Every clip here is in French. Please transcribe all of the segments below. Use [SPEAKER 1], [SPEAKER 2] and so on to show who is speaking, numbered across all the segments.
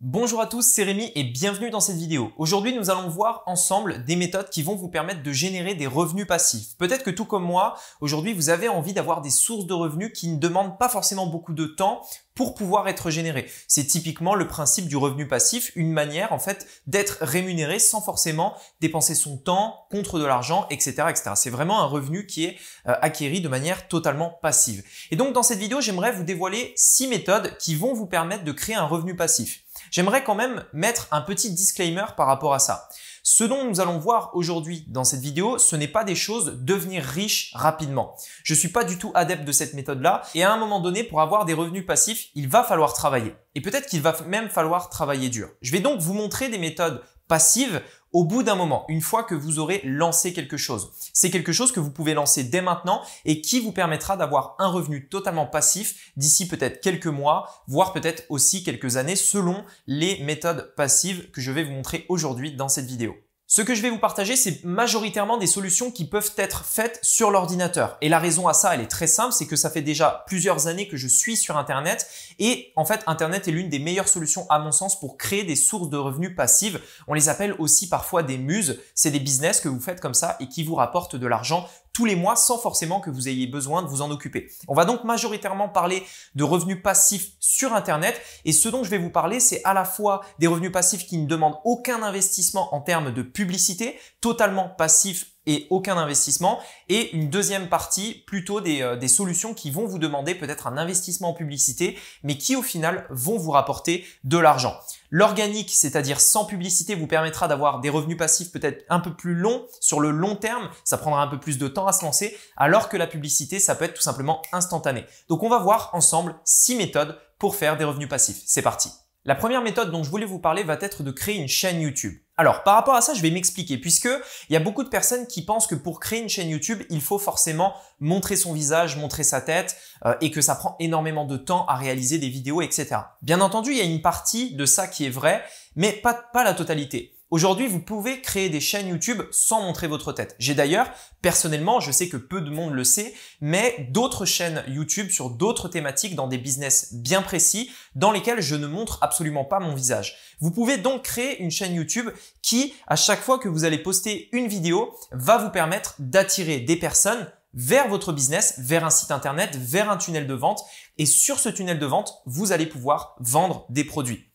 [SPEAKER 1] Bonjour à tous, c'est Rémi et bienvenue dans cette vidéo. Aujourd'hui, nous allons voir ensemble des méthodes qui vont vous permettre de générer des revenus passifs. Peut-être que tout comme moi, aujourd'hui, vous avez envie d'avoir des sources de revenus qui ne demandent pas forcément beaucoup de temps pour pouvoir être généré. C'est typiquement le principe du revenu passif, une manière en fait d'être rémunéré sans forcément dépenser son temps contre de l'argent, etc., etc. C'est vraiment un revenu qui est euh, acquéri de manière totalement passive. Et donc dans cette vidéo, j'aimerais vous dévoiler six méthodes qui vont vous permettre de créer un revenu passif. J'aimerais quand même mettre un petit disclaimer par rapport à ça. Ce dont nous allons voir aujourd'hui dans cette vidéo, ce n'est pas des choses devenir riche rapidement. Je ne suis pas du tout adepte de cette méthode-là et à un moment donné, pour avoir des revenus passifs, il va falloir travailler et peut-être qu'il va même falloir travailler dur. Je vais donc vous montrer des méthodes passives au bout d'un moment, une fois que vous aurez lancé quelque chose. C'est quelque chose que vous pouvez lancer dès maintenant et qui vous permettra d'avoir un revenu totalement passif d'ici peut-être quelques mois, voire peut-être aussi quelques années selon les méthodes passives que je vais vous montrer aujourd'hui dans cette vidéo. Ce que je vais vous partager, c'est majoritairement des solutions qui peuvent être faites sur l'ordinateur. Et la raison à ça, elle est très simple, c'est que ça fait déjà plusieurs années que je suis sur Internet. Et en fait, Internet est l'une des meilleures solutions, à mon sens, pour créer des sources de revenus passives. On les appelle aussi parfois des muses. C'est des business que vous faites comme ça et qui vous rapportent de l'argent tous les mois sans forcément que vous ayez besoin de vous en occuper. On va donc majoritairement parler de revenus passifs sur Internet et ce dont je vais vous parler, c'est à la fois des revenus passifs qui ne demandent aucun investissement en termes de publicité, totalement passifs et aucun investissement, et une deuxième partie plutôt euh, des, solutions qui vont vous demander peut-être un investissement en publicité, mais qui au final vont vous rapporter de l'argent. L'organique, c'est-à-dire sans publicité, vous permettra d'avoir des revenus passifs peut-être un peu plus longs sur le long terme, ça prendra un peu plus de temps à se lancer, alors que la publicité, ça peut être tout simplement instantané. Donc on va voir ensemble six méthodes pour faire des revenus passifs. C'est parti. La première méthode dont je voulais vous parler va être de créer une chaîne YouTube. Alors, par rapport à ça, je vais m'expliquer, puisque il y a beaucoup de personnes qui pensent que pour créer une chaîne YouTube, il faut forcément montrer son visage, montrer sa tête, euh, et que ça prend énormément de temps à réaliser des vidéos, etc. Bien entendu, il y a une partie de ça qui est vraie, mais pas, pas la totalité. Aujourd'hui, vous pouvez créer des chaînes YouTube sans montrer votre tête. J'ai d'ailleurs, personnellement, je sais que peu de monde le sait, mais d'autres chaînes YouTube sur d'autres thématiques dans des business bien précis dans lesquels je ne montre absolument pas mon visage. Vous pouvez donc créer une chaîne YouTube qui, à chaque fois que vous allez poster une vidéo, va vous permettre d'attirer des personnes vers votre business, vers un site internet, vers un tunnel de vente. Et sur ce tunnel de vente, vous allez pouvoir vendre des produits.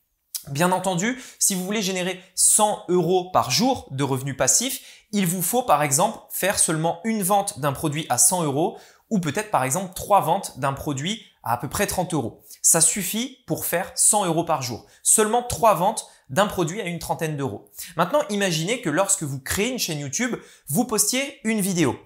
[SPEAKER 1] Bien entendu, si vous voulez générer 100 euros par jour de revenus passifs, il vous faut par exemple faire seulement une vente d'un produit à 100 euros ou peut-être par exemple trois ventes d'un produit à à peu près 30 euros. Ça suffit pour faire 100 euros par jour. Seulement trois ventes d'un produit à une trentaine d'euros. Maintenant, imaginez que lorsque vous créez une chaîne YouTube, vous postiez une vidéo.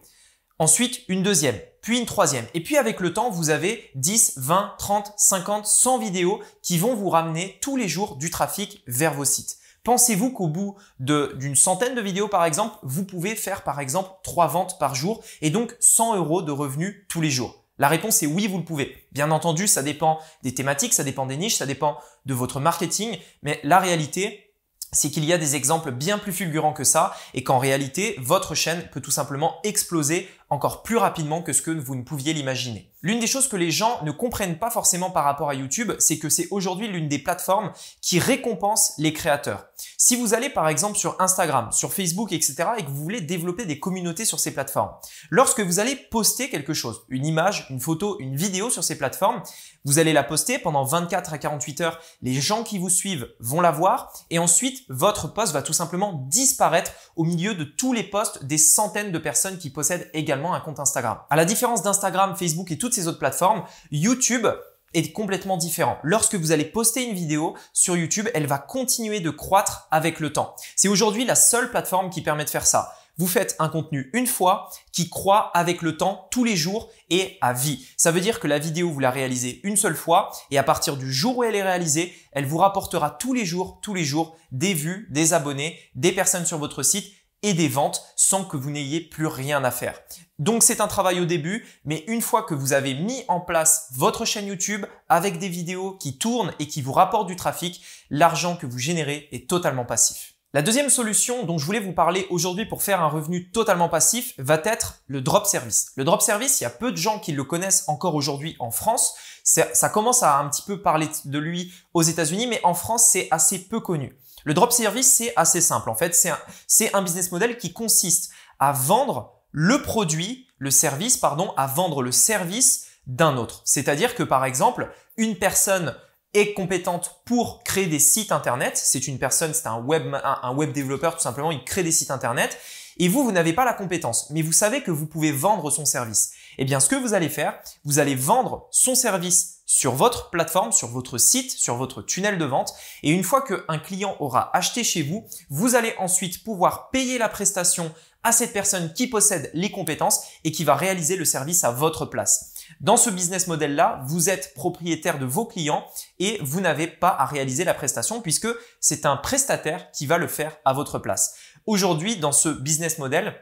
[SPEAKER 1] Ensuite, une deuxième, puis une troisième. Et puis avec le temps, vous avez 10, 20, 30, 50, 100 vidéos qui vont vous ramener tous les jours du trafic vers vos sites. Pensez-vous qu'au bout d'une centaine de vidéos, par exemple, vous pouvez faire, par exemple, 3 ventes par jour et donc 100 euros de revenus tous les jours La réponse est oui, vous le pouvez. Bien entendu, ça dépend des thématiques, ça dépend des niches, ça dépend de votre marketing, mais la réalité, c'est qu'il y a des exemples bien plus fulgurants que ça et qu'en réalité, votre chaîne peut tout simplement exploser encore plus rapidement que ce que vous ne pouviez l'imaginer. L'une des choses que les gens ne comprennent pas forcément par rapport à YouTube, c'est que c'est aujourd'hui l'une des plateformes qui récompense les créateurs. Si vous allez par exemple sur Instagram, sur Facebook, etc., et que vous voulez développer des communautés sur ces plateformes, lorsque vous allez poster quelque chose, une image, une photo, une vidéo sur ces plateformes, vous allez la poster pendant 24 à 48 heures, les gens qui vous suivent vont la voir, et ensuite votre post va tout simplement disparaître au milieu de tous les posts des centaines de personnes qui possèdent également un compte Instagram. À la différence d'Instagram, Facebook et toutes autres plateformes, YouTube est complètement différent. Lorsque vous allez poster une vidéo sur YouTube, elle va continuer de croître avec le temps. C'est aujourd'hui la seule plateforme qui permet de faire ça. Vous faites un contenu une fois qui croît avec le temps tous les jours et à vie. Ça veut dire que la vidéo, vous la réalisez une seule fois et à partir du jour où elle est réalisée, elle vous rapportera tous les jours, tous les jours des vues, des abonnés, des personnes sur votre site et des ventes sans que vous n'ayez plus rien à faire. Donc c'est un travail au début, mais une fois que vous avez mis en place votre chaîne YouTube avec des vidéos qui tournent et qui vous rapportent du trafic, l'argent que vous générez est totalement passif. La deuxième solution dont je voulais vous parler aujourd'hui pour faire un revenu totalement passif va être le drop service. Le drop service, il y a peu de gens qui le connaissent encore aujourd'hui en France. Ça, ça commence à un petit peu parler de lui aux États-Unis, mais en France, c'est assez peu connu. Le drop service, c'est assez simple. En fait, c'est un, business model qui consiste à vendre le produit, le service, pardon, à vendre le service d'un autre. C'est-à-dire que par exemple, une personne est compétente pour créer des sites internet. C'est une personne, c'est un web, un web développeur tout simplement, il crée des sites internet. Et vous, vous n'avez pas la compétence, mais vous savez que vous pouvez vendre son service. Eh bien, ce que vous allez faire, vous allez vendre son service sur votre plateforme, sur votre site, sur votre tunnel de vente. Et une fois qu'un client aura acheté chez vous, vous allez ensuite pouvoir payer la prestation à cette personne qui possède les compétences et qui va réaliser le service à votre place. Dans ce business model-là, vous êtes propriétaire de vos clients et vous n'avez pas à réaliser la prestation puisque c'est un prestataire qui va le faire à votre place. Aujourd'hui, dans ce business model,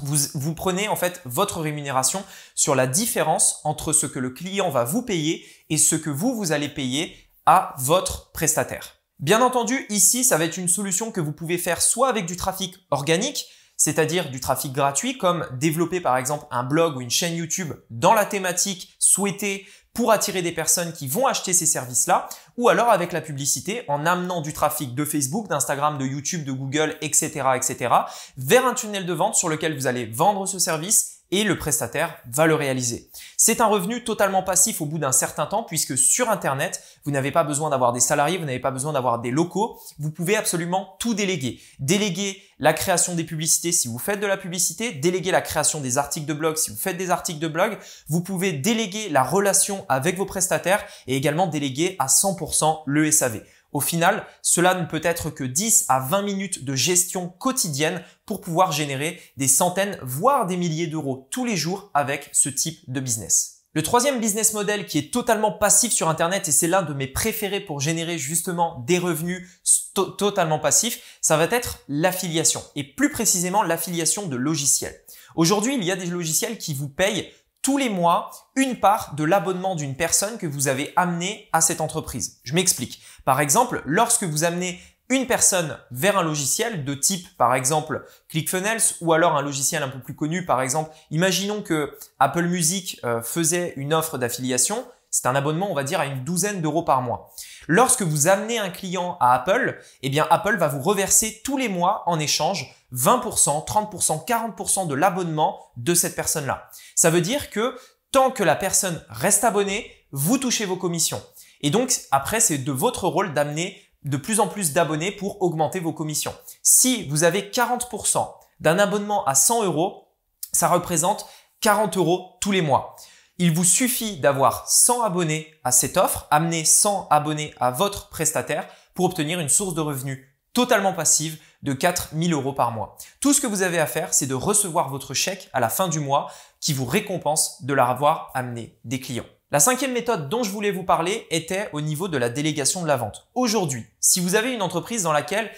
[SPEAKER 1] vous, prenez en fait votre rémunération sur la différence entre ce que le client va vous payer et ce que vous, vous allez payer à votre prestataire. Bien entendu, ici, ça va être une solution que vous pouvez faire soit avec du trafic organique, c'est-à-dire du trafic gratuit, comme développer par exemple un blog ou une chaîne YouTube dans la thématique souhaitée pour attirer des personnes qui vont acheter ces services-là, ou alors avec la publicité, en amenant du trafic de Facebook, d'Instagram, de YouTube, de Google, etc., etc., vers un tunnel de vente sur lequel vous allez vendre ce service et le prestataire va le réaliser. C'est un revenu totalement passif au bout d'un certain temps puisque sur Internet, vous n'avez pas besoin d'avoir des salariés, vous n'avez pas besoin d'avoir des locaux, vous pouvez absolument tout déléguer. Déléguer la création des publicités si vous faites de la publicité, déléguer la création des articles de blog si vous faites des articles de blog, vous pouvez déléguer la relation avec vos prestataires et également déléguer à 100% le SAV. Au final, cela ne peut être que 10 à 20 minutes de gestion quotidienne pour pouvoir générer des centaines, voire des milliers d'euros tous les jours avec ce type de business. Le troisième business model qui est totalement passif sur Internet, et c'est l'un de mes préférés pour générer justement des revenus totalement passifs, ça va être l'affiliation, et plus précisément l'affiliation de logiciels. Aujourd'hui, il y a des logiciels qui vous payent tous les mois une part de l'abonnement d'une personne que vous avez amenée à cette entreprise. Je m'explique. Par exemple, lorsque vous amenez une personne vers un logiciel de type par exemple ClickFunnels ou alors un logiciel un peu plus connu par exemple imaginons que Apple Music euh, faisait une offre d'affiliation c'est un abonnement, on va dire, à une douzaine d'euros par mois. Lorsque vous amenez un client à Apple, eh bien Apple va vous reverser tous les mois en échange 20%, 30%, 40% de l'abonnement de cette personne-là. Ça veut dire que tant que la personne reste abonnée, vous touchez vos commissions. Et donc après, c'est de votre rôle d'amener de plus en plus d'abonnés pour augmenter vos commissions. Si vous avez 40% d'un abonnement à 100 euros, ça représente 40 euros tous les mois. Il vous suffit d'avoir 100 abonnés à cette offre, amener 100 abonnés à votre prestataire pour obtenir une source de revenus totalement passive de 4000 euros par mois. Tout ce que vous avez à faire, c'est de recevoir votre chèque à la fin du mois qui vous récompense de l'avoir amené des clients. La cinquième méthode dont je voulais vous parler était au niveau de la délégation de la vente. Aujourd'hui, si vous avez une entreprise dans laquelle,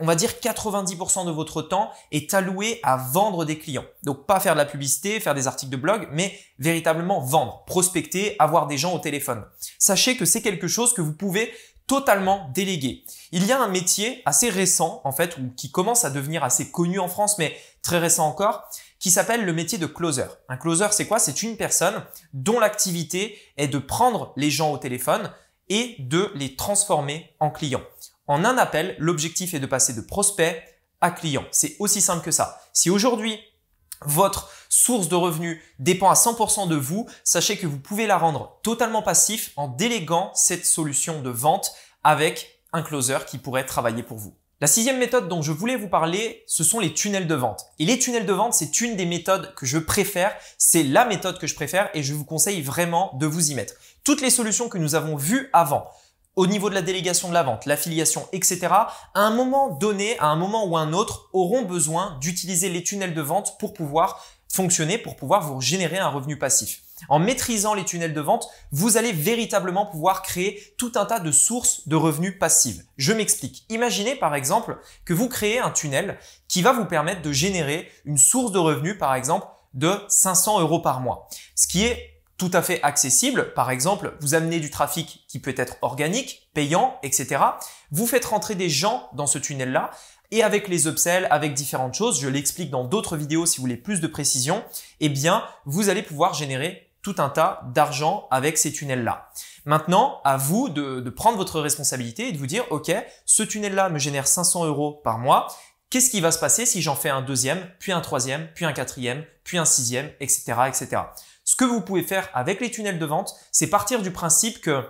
[SPEAKER 1] on va dire 90% de votre temps est alloué à vendre des clients, donc pas faire de la publicité, faire des articles de blog, mais véritablement vendre, prospecter, avoir des gens au téléphone, sachez que c'est quelque chose que vous pouvez totalement déléguer. Il y a un métier assez récent en fait ou qui commence à devenir assez connu en France mais très récent encore, qui s'appelle le métier de closer. Un closer, c'est quoi C'est une personne dont l'activité est de prendre les gens au téléphone et de les transformer en clients. En un appel, l'objectif est de passer de prospect à client. C'est aussi simple que ça. Si aujourd'hui, votre source de revenus dépend à 100% de vous, sachez que vous pouvez la rendre totalement passif en déléguant cette solution de vente avec un closer qui pourrait travailler pour vous. La sixième méthode dont je voulais vous parler, ce sont les tunnels de vente. Et les tunnels de vente, c'est une des méthodes que je préfère, c'est la méthode que je préfère et je vous conseille vraiment de vous y mettre. Toutes les solutions que nous avons vues avant, au niveau de la délégation de la vente, l'affiliation, etc., à un moment donné, à un moment ou un autre, auront besoin d'utiliser les tunnels de vente pour pouvoir fonctionner, pour pouvoir vous générer un revenu passif. En maîtrisant les tunnels de vente, vous allez véritablement pouvoir créer tout un tas de sources de revenus passives. Je m'explique. Imaginez par exemple que vous créez un tunnel qui va vous permettre de générer une source de revenus par exemple de 500 euros par mois, ce qui est tout à fait accessible. Par exemple, vous amenez du trafic qui peut être organique, payant, etc. Vous faites rentrer des gens dans ce tunnel-là et avec les upsells, avec différentes choses, je l'explique dans d'autres vidéos si vous voulez plus de précision, eh bien, vous allez pouvoir générer un tas d'argent avec ces tunnels-là. Maintenant, à vous de, prendre votre responsabilité et de vous dire, OK, ce tunnel-là me génère 500 euros par mois. Qu'est-ce qui va se passer si j'en fais un deuxième, puis un troisième, puis un quatrième, puis un sixième, etc., etc. Ce que vous pouvez faire avec les tunnels de vente, c'est partir du principe que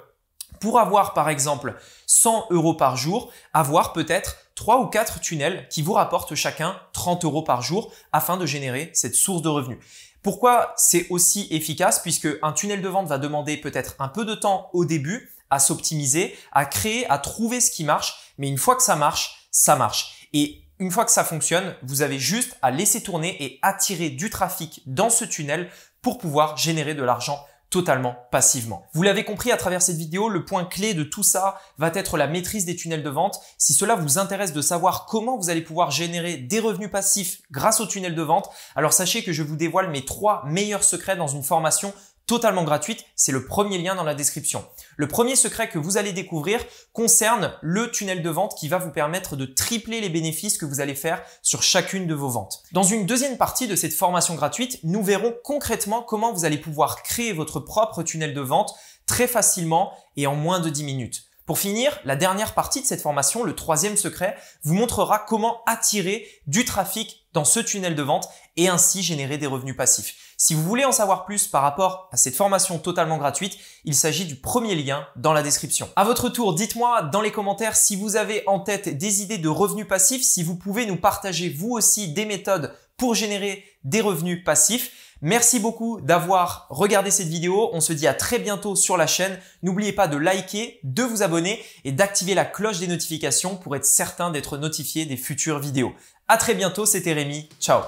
[SPEAKER 1] pour avoir, par exemple, 100 euros par jour, avoir peut-être trois ou quatre tunnels qui vous rapportent chacun 30 euros par jour afin de générer cette source de revenus. Pourquoi c'est aussi efficace Puisque un tunnel de vente va demander peut-être un peu de temps au début à s'optimiser, à créer, à trouver ce qui marche, mais une fois que ça marche, ça marche. Et une fois que ça fonctionne, vous avez juste à laisser tourner et attirer du trafic dans ce tunnel pour pouvoir générer de l'argent totalement passivement. Vous l'avez compris à travers cette vidéo, le point clé de tout ça va être la maîtrise des tunnels de vente. Si cela vous intéresse de savoir comment vous allez pouvoir générer des revenus passifs grâce aux tunnels de vente, alors sachez que je vous dévoile mes trois meilleurs secrets dans une formation totalement gratuite. C'est le premier lien dans la description. Le premier secret que vous allez découvrir concerne le tunnel de vente qui va vous permettre de tripler les bénéfices que vous allez faire sur chacune de vos ventes. Dans une deuxième partie de cette formation gratuite, nous verrons concrètement comment vous allez pouvoir créer votre propre tunnel de vente très facilement et en moins de 10 minutes. Pour finir, la dernière partie de cette formation, le troisième secret, vous montrera comment attirer du trafic dans ce tunnel de vente et ainsi générer des revenus passifs. Si vous voulez en savoir plus par rapport à cette formation totalement gratuite, il s'agit du premier lien dans la description. À votre tour, dites-moi dans les commentaires si vous avez en tête des idées de revenus passifs, si vous pouvez nous partager vous aussi des méthodes pour générer des revenus passifs. Merci beaucoup d'avoir regardé cette vidéo. On se dit à très bientôt sur la chaîne. N'oubliez pas de liker, de vous abonner et d'activer la cloche des notifications pour être certain d'être notifié des futures vidéos. À très bientôt, c'était Rémi. Ciao